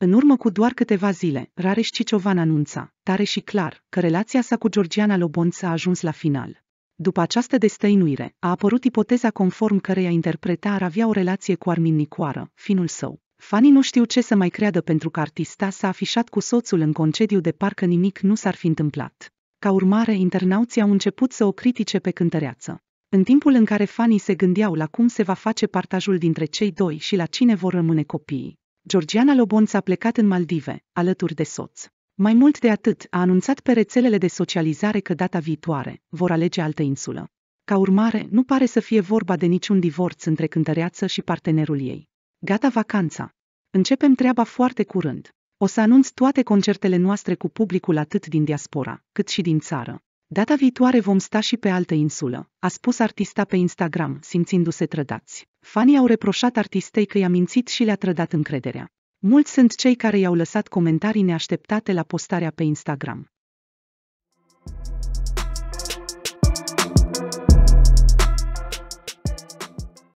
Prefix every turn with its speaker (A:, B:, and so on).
A: În urmă cu doar câteva zile, Rareș Ciciovan anunța, tare și clar, că relația sa cu Georgiana Lobonț a ajuns la final. După această destăinuire, a apărut ipoteza conform căreia interpreta ar avea o relație cu Armin Nicoară, finul său. Fanii nu știu ce să mai creadă pentru că artista s-a afișat cu soțul în concediu de parcă nimic nu s-ar fi întâmplat. Ca urmare, internauții au început să o critique pe cântăreață. În timpul în care fanii se gândeau la cum se va face partajul dintre cei doi și la cine vor rămâne copiii, Georgiana Lobon s-a plecat în Maldive, alături de soț. Mai mult de atât, a anunțat pe rețelele de socializare că data viitoare vor alege altă insulă. Ca urmare, nu pare să fie vorba de niciun divorț între cântăreață și partenerul ei. Gata vacanța! Începem treaba foarte curând. O să anunț toate concertele noastre cu publicul atât din diaspora, cât și din țară. Data viitoare vom sta și pe altă insulă, a spus artista pe Instagram, simțindu-se trădați. Fanii au reproșat artistei că i-a mințit și le-a trădat încrederea. Mulți sunt cei care i-au lăsat comentarii neașteptate la postarea pe Instagram.